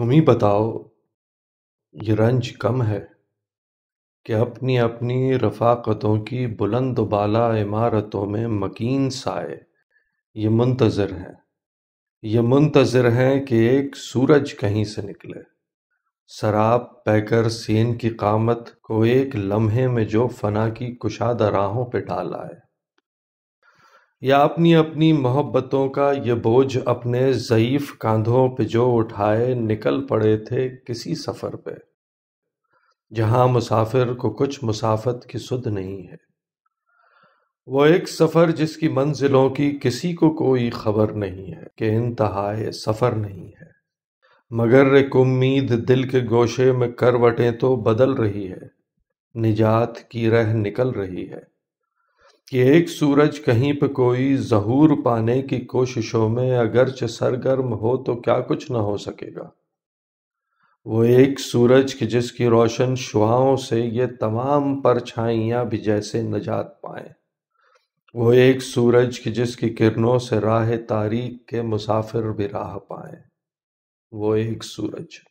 तुम ही बताओ ये रंज कम है कि अपनी अपनी रफ़ाक़तों की बुलंद बाला इमारतों में मकीन साए ये मुंतज़र हैं ये मुंतज़र हैं कि एक सूरज कहीं से निकले शराब पैकर सेन की कामत को एक लम्हे में जो फना की कुशादा राहों पे डाल आए या अपनी अपनी मोहब्बतों का ये बोझ अपने ज़यीफ़ कांधों पे जो उठाए निकल पड़े थे किसी सफ़र पे जहाँ मुसाफिर को कुछ मुसाफत की सुध नहीं है वो एक सफ़र जिसकी मंजिलों की किसी को कोई खबर नहीं है कि इंतहाए सफ़र नहीं है मगर एक उम्मीद दिल के गोशे में करवटें तो बदल रही है निजात की रह निकल रही है कि एक सूरज कहीं पर कोई जहूर पाने की कोशिशों में अगरच सरगर्म हो तो क्या कुछ ना हो सकेगा वो एक सूरज की जिसकी रोशन शुआओं से ये तमाम परछाइयाँ भी जैसे नजात पाए वो एक सूरज की जिसकी किरणों से राह तारीख के मुसाफिर भी राह पाए वो एक सूरज